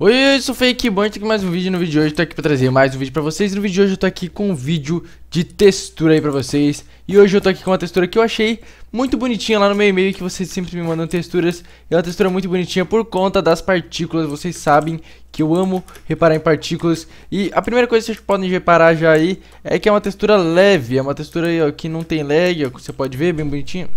Oi, eu sou o Fake Bunch, aqui mais um vídeo, no vídeo de hoje Estou tô aqui pra trazer mais um vídeo pra vocês No vídeo de hoje eu tô aqui com um vídeo de textura aí pra vocês E hoje eu tô aqui com uma textura que eu achei muito bonitinha lá no meu e-mail Que vocês sempre me mandam texturas É uma textura muito bonitinha por conta das partículas Vocês sabem que eu amo reparar em partículas E a primeira coisa que vocês podem reparar já aí É que é uma textura leve, é uma textura aí, ó, que não tem lag, ó, que você pode ver, bem bonitinha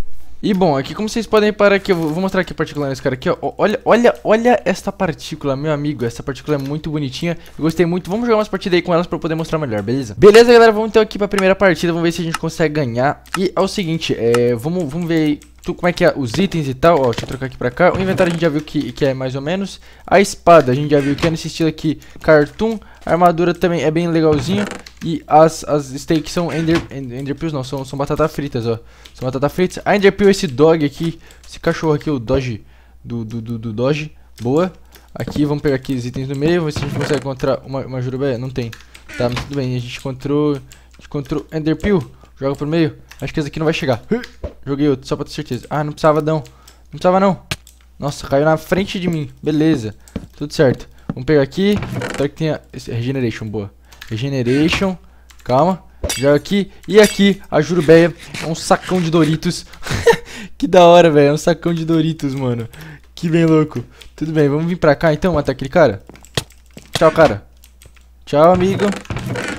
e bom, aqui como vocês podem reparar aqui, eu vou mostrar aqui a partícula nesse cara aqui, ó. Olha, olha, olha esta partícula, meu amigo. Essa partícula é muito bonitinha. Eu gostei muito. Vamos jogar umas partidas aí com elas pra poder mostrar melhor, beleza? Beleza, galera, vamos então aqui pra primeira partida. Vamos ver se a gente consegue ganhar. E é o seguinte, é, vamos, vamos ver aí tu, como é que é, os itens e tal, ó, deixa eu trocar aqui pra cá. O inventário a gente já viu que, que é mais ou menos. A espada a gente já viu que é nesse estilo aqui, cartoon. A armadura também é bem legalzinho. E as, as steaks são ender, ender pills, não, são, são batata fritas, ó. São batata fritas. A ender pill esse dog aqui, esse cachorro aqui, o doge, do, do, do, do doge, boa. Aqui, vamos pegar aqui os itens no meio, vamos ver se a gente consegue encontrar uma, uma juruba. É, não tem. Tá, mas tudo bem, a gente encontrou, a gente encontrou ender pill, joga pro meio. Acho que esse aqui não vai chegar. Joguei outro, só pra ter certeza. Ah, não precisava não. Não precisava não. Nossa, caiu na frente de mim. Beleza. Tudo certo. Vamos pegar aqui. Espero que tenha... Regeneration, boa. Regeneration. Calma. Já aqui e aqui. A Jurubeia é um sacão de Doritos. que da hora, velho. É um sacão de Doritos, mano. Que bem louco. Tudo bem, vamos vir pra cá então, matar aquele cara. Tchau, cara. Tchau, amigo.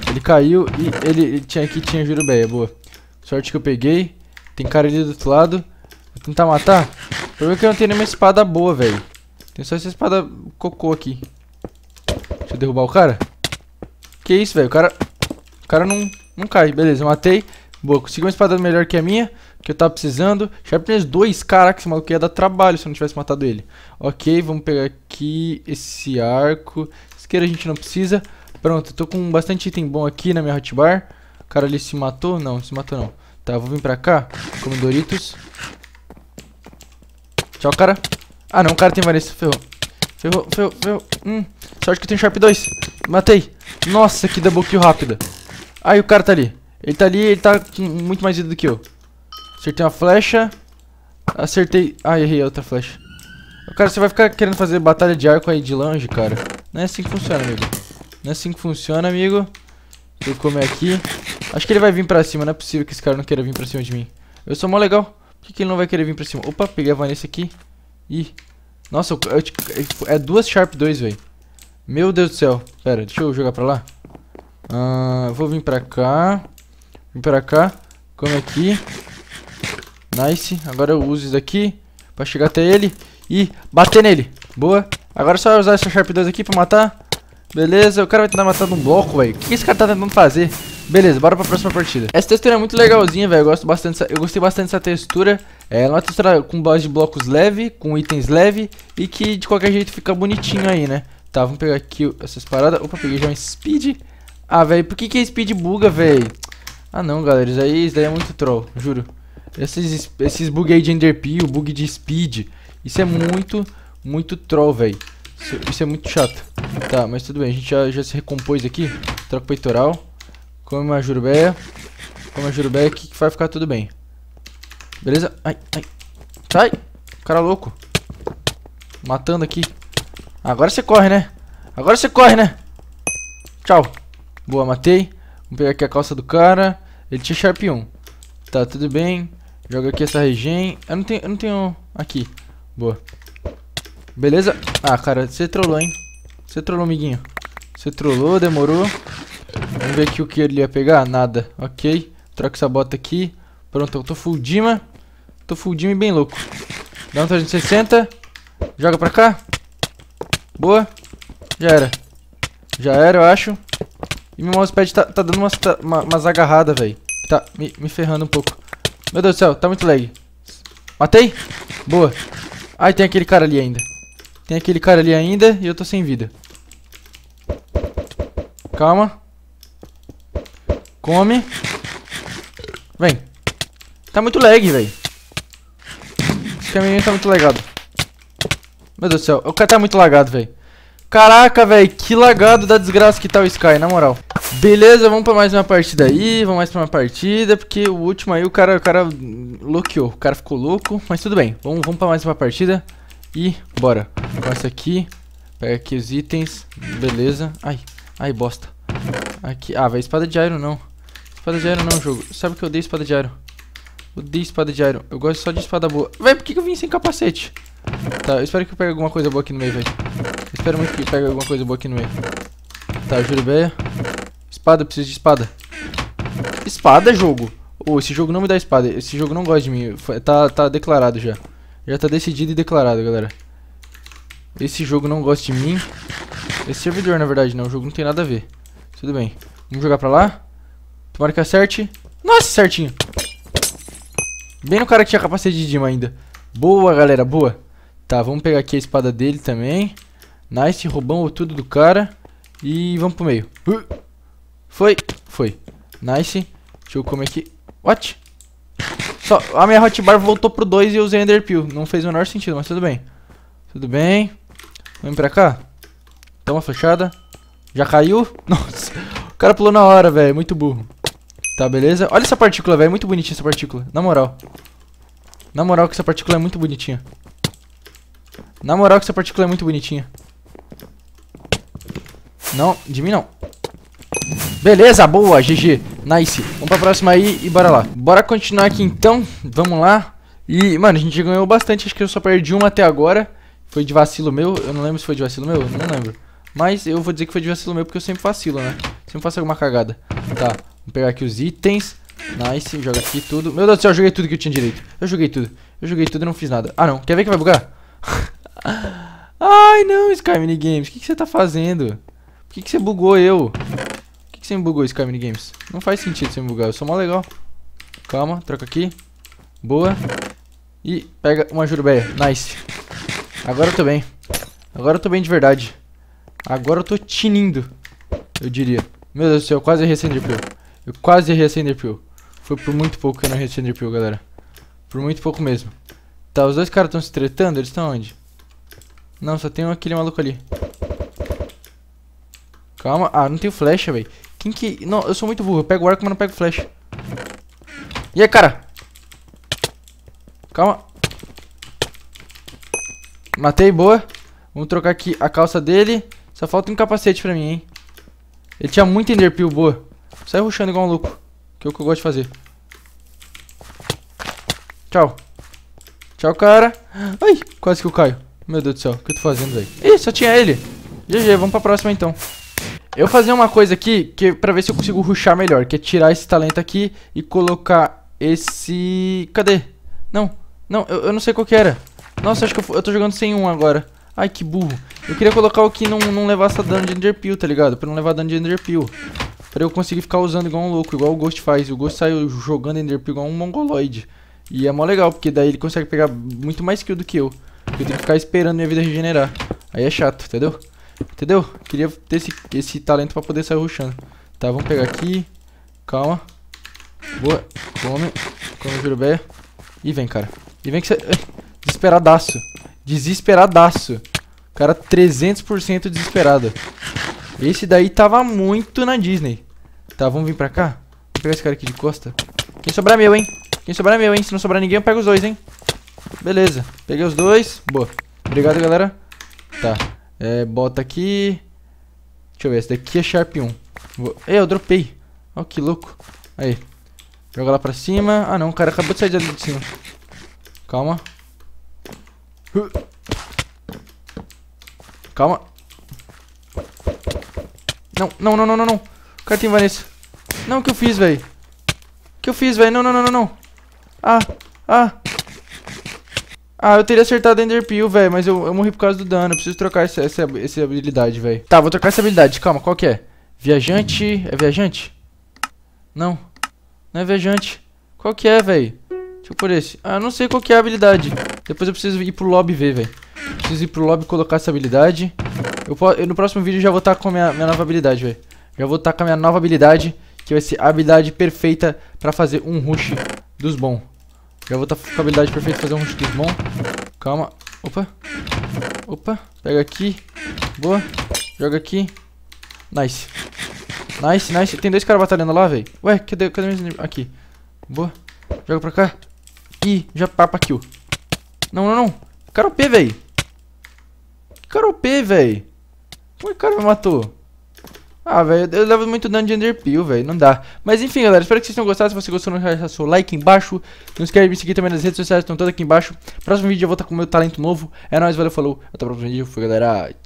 Ele caiu e ele, ele tinha aqui, tinha Jurubeia, boa. Sorte que eu peguei. Tem cara ali do outro lado. Vou tentar matar. O problema é que eu não tenho nenhuma espada boa, velho. Tem só essa espada cocô aqui. Deixa eu derrubar o cara. Que isso, velho. O cara... O cara não, não cai. Beleza, eu matei. Boa, consegui uma espada melhor que a minha, que eu tava precisando. Sharpness 2, caraca, esse maluco ia dar trabalho se eu não tivesse matado ele. Ok, vamos pegar aqui esse arco. Isqueira a gente não precisa. Pronto, eu tô com bastante item bom aqui na minha hotbar. O cara ali se matou? não se matou não. Tá, vou vir pra cá. Como Doritos. Tchau, cara. Ah, não, o cara tem várias. Ferrou. Ferrou, ferrou, ferrou. Hum, sorte que eu tenho Sharp 2. Matei. Nossa, que double kill rápida. Aí o cara tá ali. Ele tá ali, ele tá com muito mais vida do que eu. Acertei uma flecha. Acertei... Ah, errei a outra flecha. Cara, você vai ficar querendo fazer batalha de arco aí de longe, cara. Não é assim que funciona, amigo. Não é assim que funciona, amigo. vou comer aqui. Acho que ele vai vir pra cima, não é possível que esse cara não queira vir pra cima de mim. Eu sou mó legal. Por que, que ele não vai querer vir pra cima? Opa, peguei a Vanessa aqui. Ih. Nossa, eu, eu, tipo, é duas Sharp 2, velho. Meu Deus do céu. Pera, deixa eu jogar pra lá. Ah, vou vir pra cá. Vim pra cá. Come aqui. Nice. Agora eu uso isso daqui pra chegar até ele e bater nele. Boa. Agora é só usar essa Sharp 2 aqui pra matar. Beleza, o cara vai tentar matar num bloco, velho. O que esse cara tá tentando fazer? Beleza, bora pra próxima partida. Essa textura é muito legalzinha, velho. Eu gosto bastante, eu gostei bastante dessa textura. É, é uma textura com base de blocos leve, com itens leve e que de qualquer jeito fica bonitinho aí, né? Tá, vamos pegar aqui essas paradas. Opa, peguei já um speed. Ah, velho, por que que é speed buga, velho? Ah, não, galera, isso daí, isso daí é muito troll, juro. Esses, esses bug aí de enderpeel, bug de speed, isso é muito, muito troll, velho. Isso, isso, é muito chato. Tá, mas tudo bem, a gente já, já se recompôs aqui. Troca o peitoral. Come uma é, jurubéia. Come uma é, jurubéia que vai ficar tudo bem. Beleza? Ai, ai. Sai! Cara louco. Matando aqui. Agora você corre, né? Agora você corre, né? Tchau. Boa, matei. Vamos pegar aqui a calça do cara. Ele tinha Sharp 1. Tá, tudo bem. Joga aqui essa regen. Eu não tenho... Eu não tenho... Aqui. Boa. Beleza? Ah, cara, você trollou, hein? Você trollou, amiguinho. Você trollou, demorou. Vamos ver aqui o que ele ia pegar. Nada. Ok. Troca essa bota aqui. Pronto, eu tô full Dima. Tô full Dima e bem louco. Dá um 360. Joga pra cá. Boa. Já era. Já era, eu acho. E meu mousepad tá, tá dando umas, tá, uma, umas agarradas, velho. Tá me, me ferrando um pouco. Meu Deus do céu, tá muito lag. Matei? Boa. Ai, tem aquele cara ali ainda. Tem aquele cara ali ainda e eu tô sem vida. Calma. Come. Vem. Tá muito lag, velho. Esse caminho tá muito lagado. Meu Deus do céu. O cara tá muito lagado, velho. Caraca, velho. Que lagado da desgraça que tá o Sky, na moral. Beleza, vamos pra mais uma partida aí. Vamos mais pra uma partida. Porque o último aí o cara, o cara loqueou. O cara ficou louco. Mas tudo bem. Vamos, vamos pra mais uma partida. E bora. Passa aqui. Pega aqui os itens. Beleza. Ai. Ai, bosta. Aqui. Ah, velho. Espada de iron não. Espada de aero não, é jogo. Sabe que eu odeio espada de aero. Odeio espada de aero. Eu gosto só de espada boa. Véi, por que, que eu vim sem capacete? Tá, eu espero que eu pegue alguma coisa boa aqui no meio, velho. Espero muito que pegue alguma coisa boa aqui no meio. Tá, bem. Espada, eu preciso de espada. Espada, é jogo? Oh, esse jogo não me dá espada. Esse jogo não gosta de mim. Tá, tá declarado já. Já tá decidido e declarado, galera. Esse jogo não gosta de mim. Esse servidor, na verdade, não. O jogo não tem nada a ver. Tudo bem. Vamos jogar pra lá? Espero que acerte. Nossa, certinho. Bem no cara que tinha capacete de Dima ainda. Boa, galera, boa. Tá, vamos pegar aqui a espada dele também. Nice, roubamos tudo do cara. E vamos pro meio. Uh, foi, foi. Nice. Deixa eu comer aqui. What? Só, a minha hotbar voltou pro 2 e eu usei enderpeel. Não fez o menor sentido, mas tudo bem. Tudo bem. Vamos pra cá. Toma fechada. Já caiu? Nossa, o cara pulou na hora, velho. Muito burro. Tá, beleza? Olha essa partícula, velho. É muito bonitinha essa partícula. Na moral. Na moral que essa partícula é muito bonitinha. Na moral que essa partícula é muito bonitinha. Não, de mim não. Beleza, boa, GG. Nice. Vamos pra próxima aí e bora lá. Bora continuar aqui então. Vamos lá. E, mano, a gente ganhou bastante. Acho que eu só perdi uma até agora. Foi de vacilo meu. Eu não lembro se foi de vacilo meu. Não lembro. Mas eu vou dizer que foi de vacilo meu porque eu sempre vacilo, né? Sempre faço alguma cagada. Tá. Vamos pegar aqui os itens. Nice, joga aqui tudo. Meu Deus do céu, eu joguei tudo que eu tinha direito. Eu joguei tudo. Eu joguei tudo e não fiz nada. Ah, não. Quer ver que vai bugar? Ai, não, Sky Games. O que, que, você tá fazendo? Por que, que você bugou eu? Por que, que, você me bugou, Sky Games? Não faz sentido você me bugar. Eu sou mó legal. Calma, troca aqui. Boa. E pega uma jurubeia. Nice. Agora eu tô bem. Agora eu tô bem de verdade. Agora eu tô tinindo. Eu diria. Meu Deus do céu, eu quase errei sem eu quase errei essa enderpeel. Foi por muito pouco que eu não errei essa enderpeel, galera. Por muito pouco mesmo. Tá, os dois caras estão se tretando? Eles estão onde? Não, só tem aquele maluco ali. Calma. Ah, não tenho flecha, velho. Quem que... Não, eu sou muito burro. Eu pego o arco, mas não pego flecha. E aí, cara? Calma. Matei, boa. Vamos trocar aqui a calça dele. Só falta um capacete pra mim, hein. Ele tinha muito enderpeel, boa. Sai ruxando igual um louco. Que é o que eu gosto de fazer. Tchau. Tchau, cara. Ai, quase que eu caio. Meu Deus do céu, o que eu tô fazendo, aí? Ih, só tinha ele. GG, vamos pra próxima, então. Eu vou fazer uma coisa aqui que, pra ver se eu consigo ruxar melhor, que é tirar esse talento aqui e colocar esse... Cadê? Não, não, eu, eu não sei qual que era. Nossa, acho que eu, eu tô jogando sem um agora. Ai, que burro. Eu queria colocar o que não, não levasse dano de Enderpeel, tá ligado? Pra não levar dano de Enderpeel. Pra eu conseguir ficar usando igual um louco, igual o Ghost faz. O Ghost saiu jogando Enderpearl igual um mongoloide. E é mó legal, porque daí ele consegue pegar muito mais kill do que eu. Eu tenho que ficar esperando minha vida regenerar. Aí é chato, entendeu? Entendeu? Queria ter esse, esse talento pra poder sair rushando. Tá, vamos pegar aqui. Calma. Boa. Come. Come, Jurubé. E vem, cara. E vem que você... Desesperadaço. Desesperadaço. Cara, 300% desesperado. Esse daí tava muito na Disney. Tá, vamos vir pra cá. Vou pegar esse cara aqui de costa. Quem sobrar é meu, hein? Quem sobrar é meu, hein? Se não sobrar ninguém, eu pego os dois, hein? Beleza. Peguei os dois. Boa. Obrigado, galera. Tá. É, bota aqui. Deixa eu ver. Esse daqui é Sharp 1. Vou... Ei, eu dropei. Ó, que louco. Aí. Joga lá pra cima. Ah, não. O cara acabou de sair ali de cima. Calma. Calma. Não, não, não, não, não, O cara tem Vanessa. Não, o que eu fiz, velho? O que eu fiz, velho? Não, não, não, não, não. Ah, ah. Ah, eu teria acertado a Enderpeel, velho, mas eu, eu, morri por causa do dano. Eu preciso trocar essa, essa, essa habilidade, velho. Tá, vou trocar essa habilidade. Calma, qual que é? Viajante. É viajante? Não. Não é viajante. Qual que é, velho? Deixa eu por esse. Ah, eu não sei qual que é a habilidade. Depois eu preciso ir pro lobby ver, velho. Preciso ir pro lobby colocar essa habilidade. Eu, eu, no próximo vídeo já vou estar tá com a minha, minha nova habilidade, velho. Já vou estar tá com a minha nova habilidade, que vai ser a habilidade perfeita pra fazer um rush dos bons. Já vou estar tá com a habilidade perfeita pra fazer um rush dos bons. Calma. Opa. Opa. Pega aqui. Boa. Joga aqui. Nice. Nice, nice. Tem dois caras batalhando lá, velho. Ué, cadê, cadê meus Aqui. Boa. Joga pra cá. Ih, já papa kill. Não, não, não. Cara OP, velho. Cara OP, velho o cara me matou? Ah, velho, eu levo muito dano de Enderpeel, velho, não dá. Mas enfim, galera, espero que vocês tenham gostado. Se você gostou, não deixa seu like embaixo. Não esquece de me seguir também nas redes sociais, estão todas aqui embaixo. Próximo vídeo eu vou estar com o meu talento novo. É nóis, valeu, falou. Até o próximo vídeo. Fui, galera.